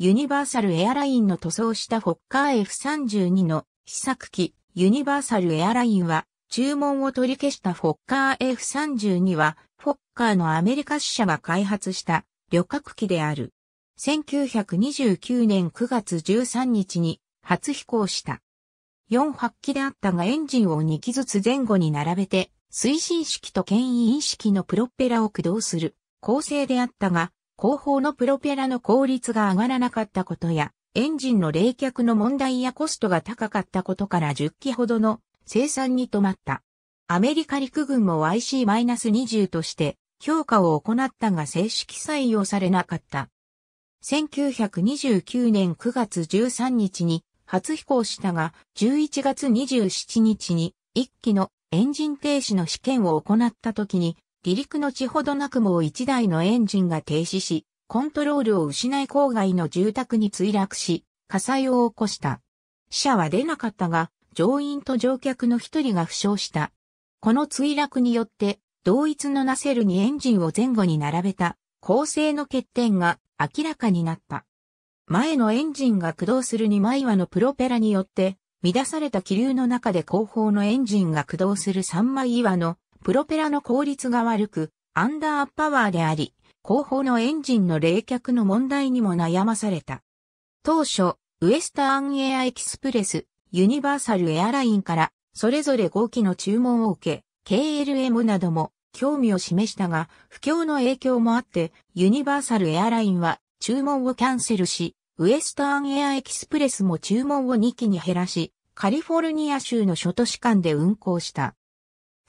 ユニバーサルエアラインの塗装したフォッカー F32 の試作機、ユニバーサルエアラインは、注文を取り消したフォッカー F32 は、フォッカーのアメリカ支社が開発した旅客機である。1929年9月13日に初飛行した。4発機であったがエンジンを2機ずつ前後に並べて、推進式と牽引式のプロペラを駆動する構成であったが、後方のプロペラの効率が上がらなかったことや、エンジンの冷却の問題やコストが高かったことから10機ほどの生産に止まった。アメリカ陸軍も YC-20 として評価を行ったが正式採用されなかった。1929年9月13日に初飛行したが、11月27日に1機のエンジン停止の試験を行った時に離陸の地ほどなくもう一台のエンジンが停止し、コントロールを失い郊外の住宅に墜落し、火災を起こした。死者は出なかったが、乗員と乗客の一人が負傷した。この墜落によって、同一のナセルにエンジンを前後に並べた構成の欠点が明らかになった。前のエンジンが駆動する2枚輪のプロペラによって、乱された気流の中で後方のエンジンが駆動する3枚岩のプロペラの効率が悪く、アンダーパワーであり、後方のエンジンの冷却の問題にも悩まされた。当初、ウエスタンエアエキスプレス、ユニバーサルエアラインから、それぞれ5機の注文を受け、KLM なども興味を示したが、不況の影響もあって、ユニバーサルエアラインは注文をキャンセルし、ウエスタンエアエキスプレスも注文を2機に減らし、カリフォルニア州の諸都市間で運行した。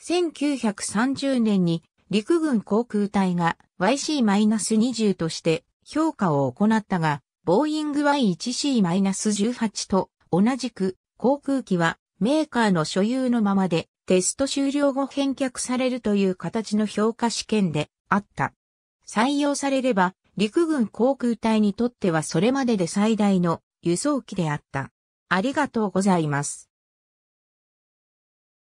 1930年に陸軍航空隊が YC-20 として評価を行ったが、ボーイング Y1C-18 と同じく航空機はメーカーの所有のままでテスト終了後返却されるという形の評価試験であった。採用されれば陸軍航空隊にとってはそれまでで最大の輸送機であった。ありがとうございます。